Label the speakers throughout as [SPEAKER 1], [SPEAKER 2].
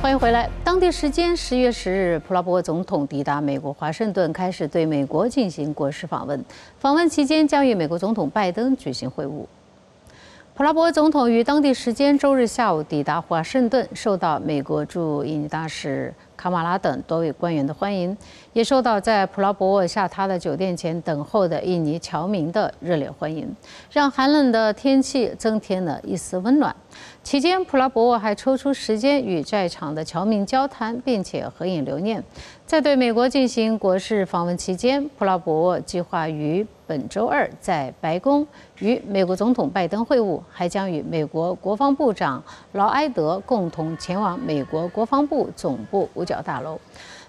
[SPEAKER 1] 欢迎回来。当地时间十月十日，普拉博总统抵达美国华盛顿，开始对美国进行国事访问。访问期间，将与美国总统拜登举行会晤。普拉博总统于当地时间周日下午抵达华盛顿，受到美国驻印尼大使卡马拉等多位官员的欢迎，也受到在普拉博沃下榻的酒店前等候的印尼侨民的热烈欢迎，让寒冷的天气增添了一丝温暖。期间，普拉博沃还抽出时间与在场的侨民交谈，并且合影留念。在对美国进行国事访问期间，普拉博沃计划于本周二在白宫与美国总统拜登会晤，还将与美国国防部长劳埃德共同前往美国国防部总部五角大楼。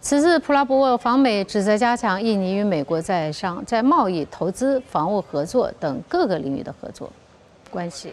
[SPEAKER 1] 此次普拉博沃访美旨在加强印尼与美国在商、在贸易、投资、防务合作等各个领域的合作关系。